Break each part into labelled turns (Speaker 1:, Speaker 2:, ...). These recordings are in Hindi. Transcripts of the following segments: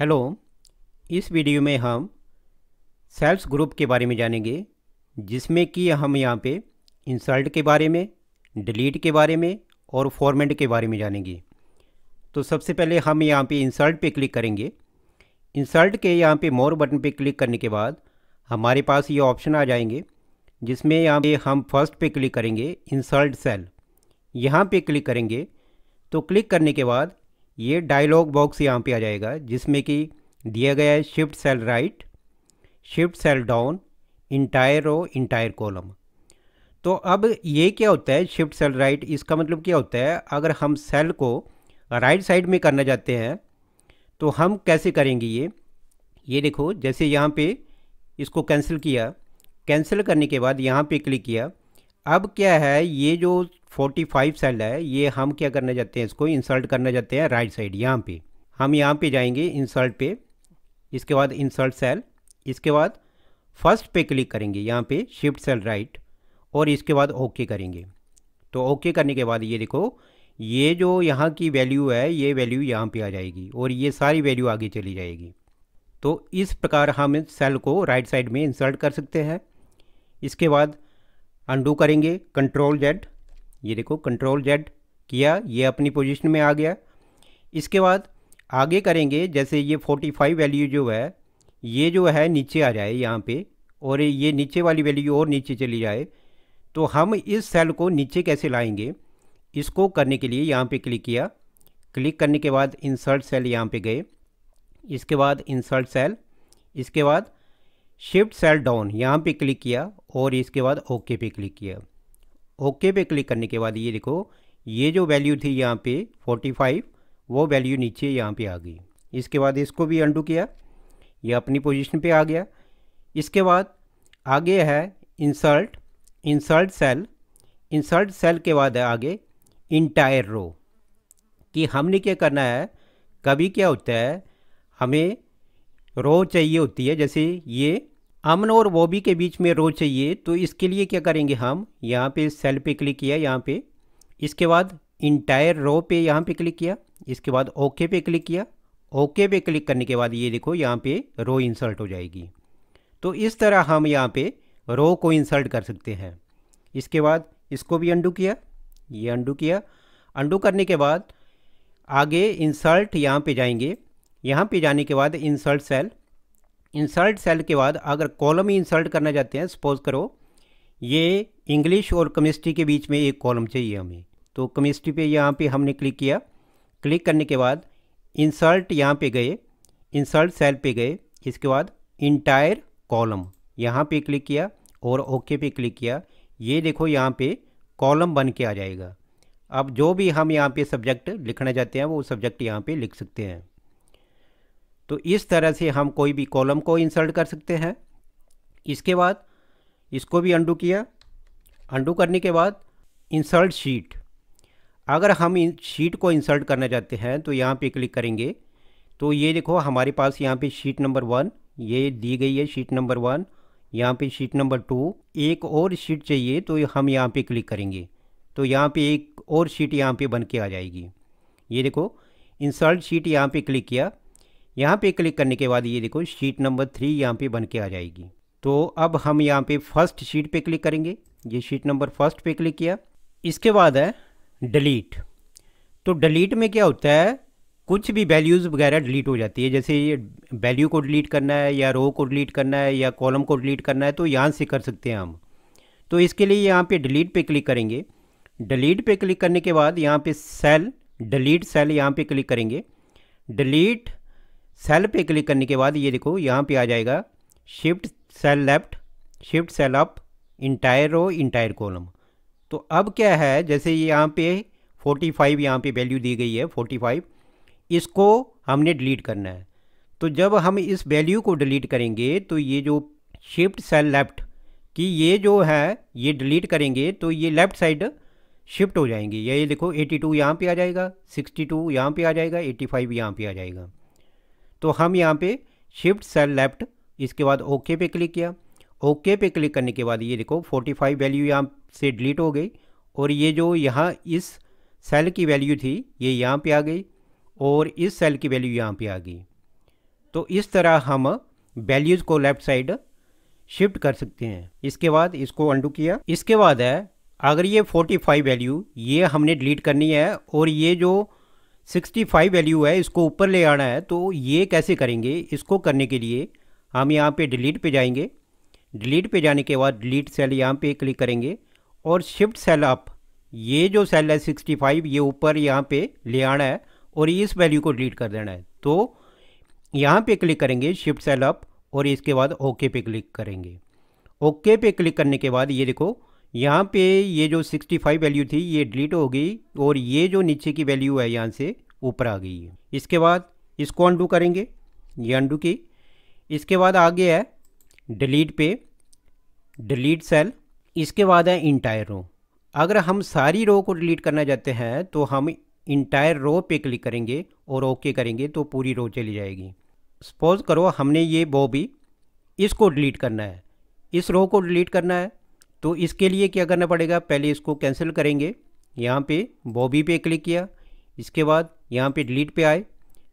Speaker 1: हेलो इस वीडियो में हम सेल्स ग्रुप के बारे में जानेंगे जिसमें कि हम यहाँ पे इंसल्ट के बारे में डिलीट के बारे में और फॉर्मेट के बारे में जानेंगे तो सबसे पहले हम यहाँ पे इंसल्ट पे क्लिक करेंगे इंसल्ट के यहाँ पे मोर बटन पे क्लिक करने के बाद हमारे पास ये ऑप्शन आ जाएंगे जिसमें यहाँ पे हम फर्स्ट पे क्लिक करेंगे इंसल्ट सेल यहाँ पे क्लिक करेंगे तो क्लिक करने के बाद ये डायलॉग बॉक्स यहाँ पे आ जाएगा जिसमें कि दिया गया है shift cell right shift cell down entire row entire column तो अब ये क्या होता है शिफ्ट सेल राइट इसका मतलब क्या होता है अगर हम सेल को राइट साइड में करना चाहते हैं तो हम कैसे करेंगे ये ये देखो जैसे यहाँ पे इसको कैंसिल किया कैंसिल करने के बाद यहाँ पे क्लिक किया अब क्या है ये जो 45 सेल है ये हम क्या करने जाते हैं इसको इंसल्ट करने जाते हैं राइट साइड यहाँ पे हम यहाँ पे जाएंगे इंसल्ट पे इसके बाद इंसल्ट सेल इसके बाद फर्स्ट पे क्लिक करेंगे यहाँ पे शिफ्ट सेल राइट और इसके बाद ओके करेंगे तो ओके करने के बाद ये देखो ये जो यहाँ की वैल्यू है ये वैल्यू यहाँ पर आ जाएगी और ये सारी वैल्यू आगे चली जाएगी तो इस प्रकार हम इस सेल को राइट साइड में इंसल्ट कर सकते हैं इसके बाद अंडू करेंगे कंट्रोल जेड ये देखो कंट्रोल जेड किया ये अपनी पोजिशन में आ गया इसके बाद आगे करेंगे जैसे ये 45 वैल्यू जो है ये जो है नीचे आ जाए यहाँ पे और ये नीचे वाली वैल्यू और नीचे चली जाए तो हम इस सेल को नीचे कैसे लाएंगे इसको करने के लिए यहाँ पे क्लिक किया क्लिक करने के बाद इंसर्ट सेल यहाँ पे गए इसके बाद इंसर्ट सेल इसके बाद शिफ्ट सेल डाउन यहाँ पे क्लिक किया और इसके बाद ओके पे क्लिक किया ओके पे क्लिक करने के बाद ये देखो ये जो वैल्यू थी यहाँ पे 45 वो वैल्यू नीचे यहाँ पे आ गई इसके बाद इसको भी अंडू किया ये अपनी पोजीशन पे आ गया इसके बाद आगे है insert insert cell insert cell के बाद है आगे इंटायर रो कि हमने क्या करना है कभी क्या होता है हमें रो चाहिए होती है जैसे ये अमन और बॉबी के बीच में रो चाहिए तो इसके लिए क्या करेंगे हम यहाँ पे सेल पे क्लिक किया यहाँ पे इसके बाद इंटायर रो पे यहाँ पे क्लिक किया इसके बाद ओके पे क्लिक किया ओके पे क्लिक करने के बाद ये देखो यहाँ पे रो इंसर्ट हो जाएगी तो इस तरह हम यहाँ पे रो को इंसर्ट कर सकते हैं इसके बाद इसको भी अंडू किया ये अंडू किया अंडू करने के बाद आगे इंसर्ट यहाँ पे जाएंगे यहाँ पे जाने के बाद इंसर्ट सेल इंसल्ट सेल के बाद अगर कॉलम ही इंसल्ट करना चाहते हैं सपोज करो ये इंग्लिश और केमिस्ट्री के बीच में एक कॉलम चाहिए हमें तो केमिस्ट्री पे यहाँ पे हमने क्लिक किया क्लिक करने के बाद इंसल्ट यहाँ पे गए इंसल्ट सेल पे गए इसके बाद इंटायर कॉलम यहाँ पे क्लिक किया और ओके पे क्लिक किया ये देखो यहाँ पे कॉलम बन के आ जाएगा अब जो भी हम यहाँ पे सब्जेक्ट लिखना चाहते हैं वो सब्जेक्ट यहाँ पे लिख सकते हैं तो इस तरह से हम कोई भी कॉलम को इंसर्ट कर सकते हैं इसके बाद इसको भी अंडू किया अंडू करने के बाद इंसर्ट शीट अगर हम इन शीट को इंसर्ट करना चाहते हैं तो यहाँ पे क्लिक करेंगे तो ये देखो हमारे पास यहाँ पे शीट नंबर वन ये दी गई है शीट नंबर वन यहाँ पे शीट नंबर टू एक और शीट चाहिए तो हम यहाँ पे क्लिक करेंगे तो यहाँ पे एक और शीट यहाँ पे बन के आ जाएगी ये देखो इंसर्ट शीट यहाँ पे क्लिक किया यहाँ पे क्लिक करने के बाद ये देखो शीट नंबर थ्री यहाँ पे बन के आ जाएगी तो अब हम यहाँ पे फर्स्ट शीट पे क्लिक करेंगे ये शीट नंबर फर्स्ट पे क्लिक किया इसके बाद है डिलीट तो डिलीट में क्या होता है कुछ भी वैल्यूज़ वगैरह डिलीट हो जाती है जैसे ये वैल्यू को डिलीट करना है या रो को डिलीट करना है या कॉलम को डिलीट करना है तो यहाँ से कर सकते हैं हम तो इसके लिए यहाँ पे डिलीट पे क्लिक करेंगे डिलीट पे क्लिक करने के बाद यहाँ पे सेल डिलीट सेल यहाँ पे क्लिक करेंगे डिलीट सेल पे क्लिक करने के बाद ये देखो यहाँ पे आ जाएगा shift cell left shift cell up entire row entire column तो अब क्या है जैसे यहाँ पे 45 फाइव यहाँ पर वैल्यू दी गई है 45 इसको हमने डिलीट करना है तो जब हम इस वैल्यू को डिलीट करेंगे तो ये जो शिफ्ट सेल लेफ्ट कि ये जो है ये डिलीट करेंगे तो ये लेफ़्ट साइड शिफ्ट हो जाएंगे ये देखो 82 टू यहाँ पर आ जाएगा 62 टू यहाँ पर आ जाएगा 85 फाइव यहाँ पर आ जाएगा तो हम यहाँ पे शिफ्ट सेल लेफ्ट इसके बाद ओके पे क्लिक किया ओके पे क्लिक करने के बाद ये देखो 45 वैल्यू यहाँ से डिलीट हो गई और ये जो यहाँ इस सेल की वैल्यू थी ये यहाँ पे आ गई और इस सेल की वैल्यू यहाँ पे आ गई तो इस तरह हम वैल्यूज़ को लेफ़्ट साइड शिफ्ट कर सकते हैं इसके बाद इसको अंडू किया इसके बाद है अगर ये 45 वैल्यू ये हमने डिलीट करनी है और ये जो 65 वैल्यू है इसको ऊपर ले आना है तो ये कैसे करेंगे इसको करने के लिए हम यहाँ पे डिलीट पे जाएंगे डिलीट पे जाने के बाद डिलीट सेल यहाँ पे क्लिक करेंगे और शिफ्ट सेल अप ये जो सेल है 65 ये ऊपर यहाँ पे ले आना है और इस वैल्यू को डिलीट कर देना है तो यहाँ पे क्लिक करेंगे शिफ्ट सेल अप और इसके बाद ओके पे क्लिक करेंगे ओके पे क्लिक करने के बाद ये देखो यहाँ पे ये जो 65 वैल्यू थी ये डिलीट हो गई और ये जो नीचे की वैल्यू है यहाँ से ऊपर आ गई है इसके बाद इसको अंडू करेंगे ये अंडू की इसके बाद आगे है डिलीट पे डिलीट सेल इसके बाद है इंटायर रो अगर हम सारी रो को डिलीट करना चाहते हैं तो हम इंटायर रो पे क्लिक करेंगे और ओके करेंगे तो पूरी रो चली जाएगी सपोज करो हमने ये बॉबी इसको डिलीट करना है इस रो को डिलीट करना है तो इसके लिए क्या करना पड़ेगा पहले इसको कैंसिल करेंगे यहाँ पे बॉबी पे क्लिक किया इसके बाद यहाँ पे डिलीट पे आए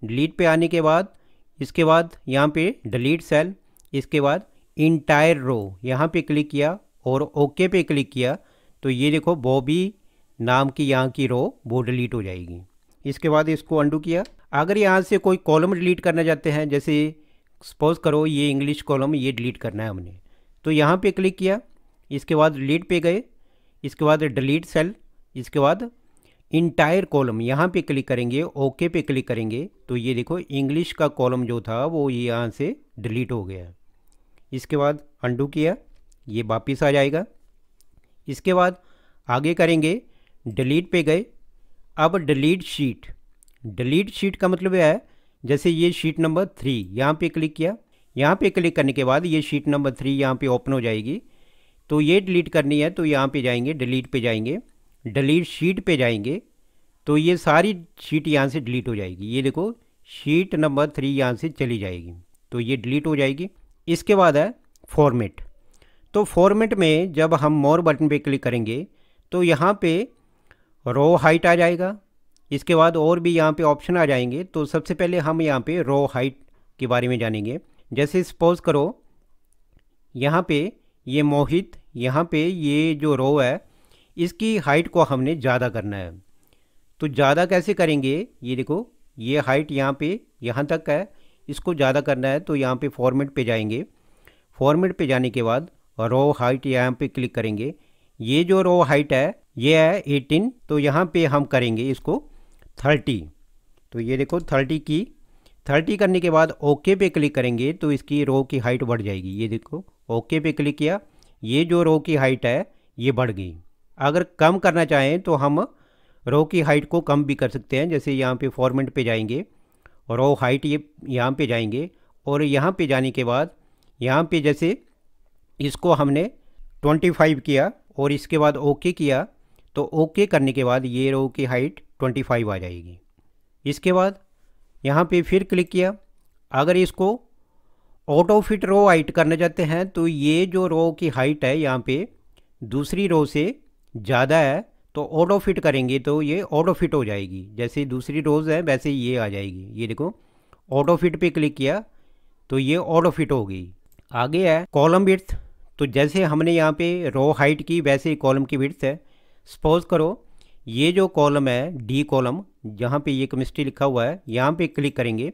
Speaker 1: डिलीट पे आने के बाद इसके बाद यहाँ पे डिलीट सेल इसके बाद इंटायर रो यहाँ पे क्लिक किया और ओके पे क्लिक किया तो ये देखो बॉबी नाम की यहाँ की रो वो डिलीट हो जाएगी इसके बाद इसको अंडू किया अगर यहाँ से कोई कॉलम डिलीट करना चाहते हैं जैसे सपोज करो ये इंग्लिश कॉलम ये डिलीट करना है हमने तो यहाँ पे क्लिक किया इसके बाद लीड पे गए इसके बाद डिलीट सेल इसके बाद इंटायर कॉलम यहाँ पे क्लिक करेंगे ओके पे क्लिक करेंगे तो ये देखो इंग्लिश का कॉलम जो था वो ये यहाँ से डिलीट हो गया इसके बाद अंडू किया ये वापिस आ जाएगा इसके बाद आगे करेंगे डिलीट पे गए अब डिलीट शीट डिलीट शीट का मतलब यह है जैसे ये शीट नंबर थ्री यहाँ पे क्लिक किया यहाँ पे क्लिक करने के बाद ये शीट नंबर थ्री यहाँ पे ओपन हो जाएगी तो ये डिलीट करनी है तो यहाँ पे जाएंगे डिलीट पे जाएंगे डिलीट शीट पे जाएंगे तो ये सारी शीट यहाँ से डिलीट हो जाएगी ये देखो शीट नंबर थ्री यहाँ से चली जाएगी तो ये डिलीट हो जाएगी इसके बाद है फॉर्मेट तो फॉर्मेट में जब हम मोर बटन पे क्लिक करेंगे तो यहाँ पे रो हाइट आ जाएगा इसके बाद और भी यहाँ पे ऑप्शन आ जाएंगे तो सबसे पहले हम यहाँ पे रो हाइट के बारे में जानेंगे जैसे सपोज़ करो यहाँ पे ये मोहित यहाँ पे ये जो रो है इसकी हाइट को हमने ज़्यादा करना है तो ज़्यादा कैसे करेंगे ये देखो ये हाइट यहाँ पे यहाँ तक है इसको ज़्यादा करना है तो यहाँ पे फॉर्मेट पे जाएंगे फॉर्मेट पे जाने के बाद रो हाइट यहाँ पे क्लिक करेंगे ये जो रो हाइट है ये है 18 तो यहाँ पे हम करेंगे इसको 30 तो ये देखो 30 की 30 करने के बाद ओके पे क्लिक करेंगे तो इसकी रो की हाइट बढ़ जाएगी ये देखो ओके पे क्लिक किया ये जो रो की हाइट है ये बढ़ गई अगर कम करना चाहें तो हम रो की हाइट को कम भी कर सकते हैं जैसे यहाँ पे फॉर्मेट पे जाएंगे रो हाइट ये यहाँ पे जाएंगे और यहाँ पे जाने के बाद यहाँ पे जैसे इसको हमने 25 किया और इसके बाद ओके किया तो ओके करने के बाद ये रो की हाइट 25 आ जाएगी इसके बाद यहाँ पे फिर क्लिक किया अगर इसको out of fit row height करना चाहते हैं तो ये जो रो की हाइट है यहाँ पे दूसरी रो से ज़्यादा है तो आउट ऑफ फिट करेंगे तो ये आउट ऑफ फिट हो जाएगी जैसे दूसरी रोज है वैसे ये आ जाएगी ये देखो आउट ऑफ फिट पे क्लिक किया तो ये आउट ऑफ फिट हो गई आगे है कॉलम विर्थ तो जैसे हमने यहाँ पे रो हाइट की वैसे ही कॉलम की विर्थ है सपोज करो ये जो कॉलम है डी कॉलम जहाँ पे ये कमिस्ट्री लिखा हुआ है यहाँ पे क्लिक करेंगे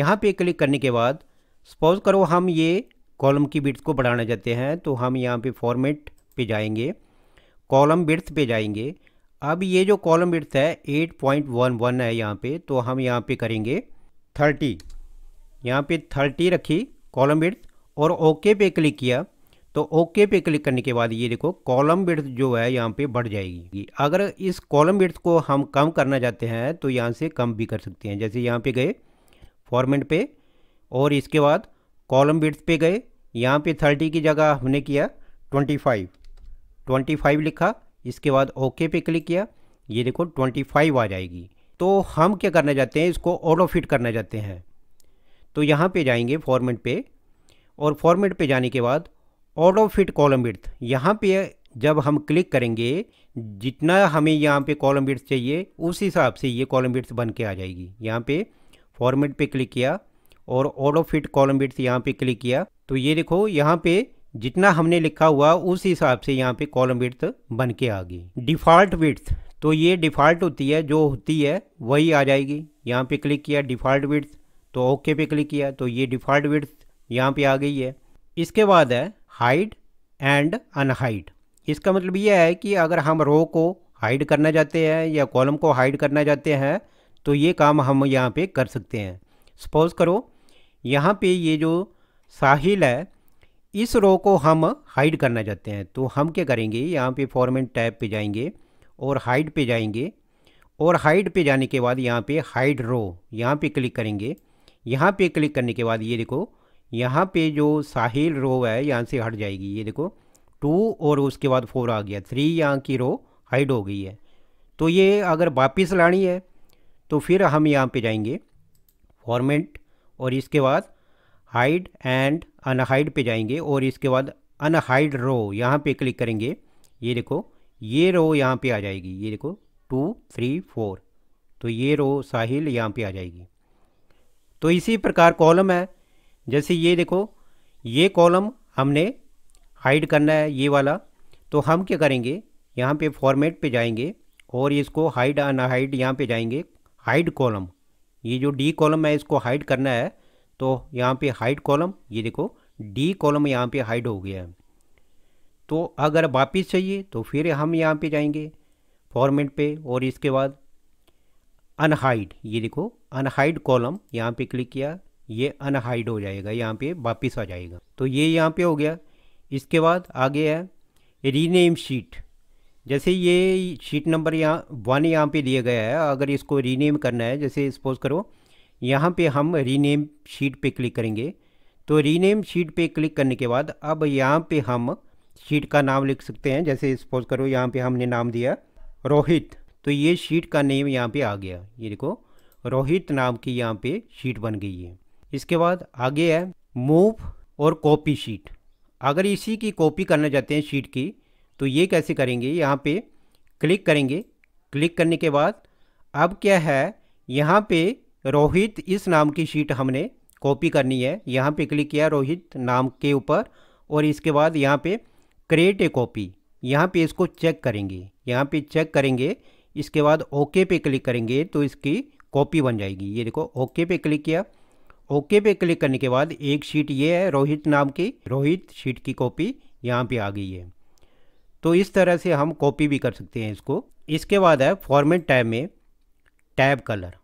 Speaker 1: यहाँ पे क्लिक करने के बाद सपोज करो हम ये कॉलम की बिट्स को बढ़ाना चाहते हैं तो हम यहाँ पे फॉर्मेट पे जाएंगे कॉलम बिट्स पे जाएंगे अब ये जो कॉलम बिट्स है 8.11 है यहाँ पे तो हम यहाँ पे करेंगे 30 यहाँ पे 30 रखी कॉलम बिट्स और ओके पे क्लिक किया तो ओके पे क्लिक करने के बाद ये देखो कॉलम बिट्स जो है यहाँ पे बढ़ जाएगी अगर इस कॉलम बिट्स को हम कम करना चाहते हैं तो यहाँ से कम भी कर सकते हैं जैसे यहाँ पे गए फॉर्मेट पे और इसके बाद कॉलम बिट्स पे गए यहाँ पे थर्टी की जगह हमने किया ट्वेंटी फाइव ट्वेंटी फाइव लिखा इसके बाद ओके पे क्लिक किया ये देखो ट्वेंटी फाइव आ जाएगी तो हम क्या करना चाहते हैं इसको ऑटो फिट करना चाहते हैं तो यहाँ पे जाएंगे फॉर्मेट पे और फॉर्मेट पे जाने के बाद ऑटो फिट कॉलम बिट्स यहाँ पे जब हम क्लिक करेंगे जितना हमें यहाँ पे कॉलम बिट्स चाहिए उस हिसाब से ये कॉलम बिट्स बन के आ जाएगी यहाँ पे फॉर्मेट पे क्लिक किया और ऑटो फिट कॉलम बिट्स यहाँ पे क्लिक किया तो ये देखो यहाँ पे जितना हमने लिखा हुआ उस हिसाब से यहाँ पे कॉलम विड्थ बन के आ गई डिफ़ॉल्ट विड्थ तो ये डिफ़ॉल्ट होती है जो होती है वही आ जाएगी यहाँ पे क्लिक किया डिफ़ॉल्ट विड्थ तो ओके पे क्लिक किया तो ये डिफ़ॉल्ट विड्थ यहाँ पे आ गई है इसके बाद है हाइड एंड अनहाइड इसका मतलब यह है कि अगर हम रो को हाइड करना चाहते हैं या कॉलम को हाइड करना चाहते हैं तो ये काम हम यहाँ पे कर सकते हैं सपोज़ करो यहाँ पे ये जो साहिल है इस रो को हम हाइड करना चाहते हैं तो हम क्या करेंगे यहाँ पे फॉर्मेट टैब पे जाएंगे और हाइड पे जाएंगे और हाइड पे जाने के बाद यहाँ पे हाइड रो यहाँ पे क्लिक करेंगे यहाँ पे क्लिक करने के बाद ये देखो यहाँ पे जो साहिल रो है यहाँ से हट जाएगी ये देखो टू और उसके बाद फोर आ गया थ्री यहाँ की रो हाइड हो गई है तो ये अगर वापस लानी है तो फिर हम यहाँ पे जाएंगे फॉर्मेट और इसके बाद हाइड एंड अनहाइड पे जाएंगे और इसके बाद अनहाइड रो यहाँ पे क्लिक करेंगे ये देखो ये रो यहाँ पे आ जाएगी ये देखो टू थ्री फोर तो ये रो साहिल यहाँ पे आ जाएगी तो इसी प्रकार कॉलम है जैसे ये देखो ये कॉलम हमने हाइड करना है ये वाला तो हम क्या करेंगे यहाँ पे फॉर्मेट पे जाएंगे और इसको हाइड अनहाइड यहाँ पे जाएंगे हाइड कॉलम ये जो डी कॉलम है इसको हाइड करना है तो यहाँ पे हाइड कॉलम ये देखो डी कॉलम यहाँ पे हाइड हो गया है तो अगर वापिस चाहिए तो फिर हम यहाँ पे जाएंगे फॉर्मेट पे और इसके बाद अनहाइड ये देखो अनहाइड कॉलम यहाँ पे क्लिक किया ये अनहाइड हो जाएगा यहाँ पे वापिस आ जाएगा तो ये यहाँ पे हो गया इसके बाद आगे है रीनेम शीट जैसे ये शीट नंबर यहाँ वन यहाँ पे दिया गया है अगर इसको रीनेम करना है जैसे सपोज करो यहाँ पे हम रीनेम शीट पे क्लिक करेंगे तो रीनेम शीट पे क्लिक करने के बाद अब यहाँ पे हम शीट का नाम लिख सकते हैं जैसे सपोज करो यहाँ पे हमने नाम दिया रोहित तो ये शीट का नेम यहाँ पे आ गया ये देखो रोहित नाम की यहाँ पे शीट बन गई है इसके बाद आगे है मूव और कॉपी शीट अगर इसी की कॉपी करना चाहते हैं शीट की तो ये कैसे करेंगे यहाँ पे क्लिक करेंगे क्लिक करने के बाद अब क्या है यहाँ पे रोहित इस नाम की शीट हमने कॉपी करनी है यहाँ पे क्लिक किया रोहित नाम के ऊपर और इसके बाद यहाँ पे क्रिएट ए कॉपी यहाँ पे इसको चेक करेंगे यहाँ पे चेक करेंगे इसके बाद ओके पे क्लिक करेंगे तो इसकी कॉपी बन जाएगी ये देखो ओके पे क्लिक किया ओके पे क्लिक करने के बाद एक शीट ये है रोहित नाम की रोहित शीट की कॉपी यहाँ पे आ गई है तो इस तरह से हम कॉपी भी कर सकते हैं इसको इसके बाद है फॉर्मेट टैब में टैब कलर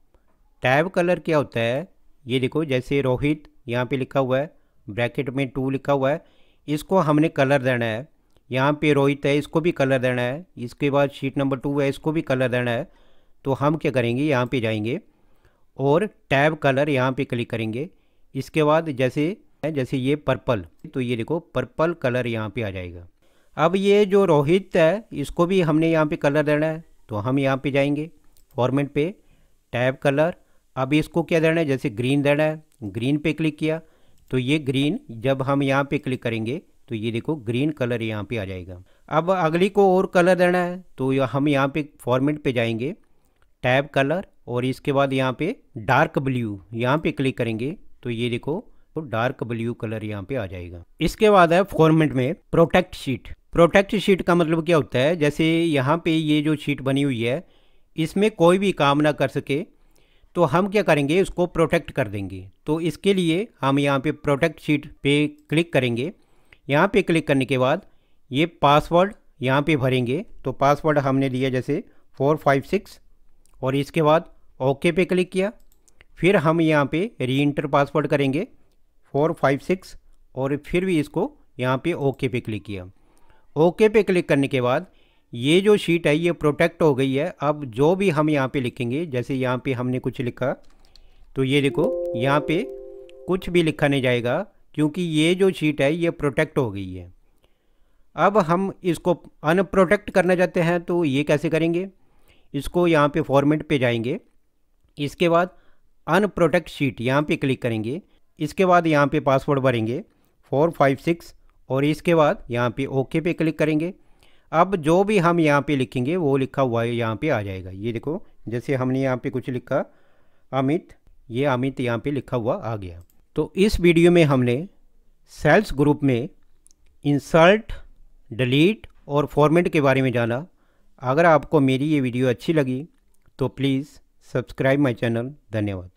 Speaker 1: टैब कलर क्या होता है ये देखो जैसे रोहित यहाँ पे लिखा हुआ है ब्रैकेट में टू लिखा हुआ है इसको हमने कलर देना है यहाँ पे रोहित है इसको भी कलर देना है इसके बाद शीट नंबर टू है इसको भी कलर देना है तो हम क्या करेंगे यहाँ पे जाएंगे और टैब कलर यहाँ पे क्लिक करेंगे इसके बाद जैसे जैसे ये पर्पल तो ये देखो पर्पल कलर यहाँ पे आ जाएगा अब ये जो रोहित है इसको भी हमने यहाँ पे कलर देना है तो हम यहाँ पे जाएंगे फॉर्मेट पे टैब कलर अब इसको क्या देना है जैसे ग्रीन देना है ग्रीन पे क्लिक किया तो ये ग्रीन जब हम यहाँ पे क्लिक करेंगे तो ये देखो ग्रीन कलर यहाँ पे आ जाएगा अब अगली को और कलर देना है तो हम यहाँ पे फॉर्मेट पे जाएंगे टैब कलर और इसके बाद यहाँ पे डार्क ब्लू यहाँ पे क्लिक करेंगे तो ये देखो तो डार्क ब्लू कलर यहाँ पे आ जाएगा इसके बाद है फॉर्मेट में प्रोटेक्ट शीट प्रोटेक्ट शीट का मतलब क्या होता है जैसे यहाँ पे ये जो शीट बनी हुई है इसमें कोई भी काम ना कर सके तो हम क्या करेंगे उसको प्रोटेक्ट कर देंगे तो इसके लिए हम यहाँ पे प्रोटेक्ट शीट पे क्लिक करेंगे यहाँ पे क्लिक करने के बाद ये पासवर्ड यहाँ पे भरेंगे तो पासवर्ड हमने लिया जैसे फोर फाइव सिक्स और इसके बाद ओके पे क्लिक किया फिर हम यहाँ पे री इंटर पासवर्ड करेंगे फोर फाइव सिक्स और फिर भी इसको यहाँ पे ओके पे क्लिक किया ओके पे क्लिक करने के बाद ये जो शीट है ये प्रोटेक्ट हो गई है अब जो भी हम यहाँ पे लिखेंगे जैसे यहाँ पे हमने कुछ लिखा तो ये देखो यहाँ पे कुछ भी लिखा नहीं जाएगा क्योंकि ये जो शीट है ये प्रोटेक्ट हो गई है अब हम इसको अनप्रोटेक्ट करना चाहते हैं तो ये कैसे करेंगे इसको यहाँ पे फॉर्मेट पे जाएंगे इसके बाद अनप्रोटेक्ट शीट यहाँ पे क्लिक करेंगे इसके बाद यहाँ पे पासवर्ड भरेंगे फोर फाइव सिक्स और इसके बाद यहाँ पे ओके पे क्लिक करेंगे अब जो भी हम यहाँ पे लिखेंगे वो लिखा हुआ है यहाँ पे आ जाएगा ये देखो जैसे हमने यहाँ पे कुछ लिखा अमित ये अमित यहाँ पे लिखा हुआ आ गया तो इस वीडियो में हमने सेल्स ग्रुप में इंसल्ट डिलीट और फॉर्मेट के बारे में जाना अगर आपको मेरी ये वीडियो अच्छी लगी तो प्लीज़ सब्सक्राइब माई चैनल धन्यवाद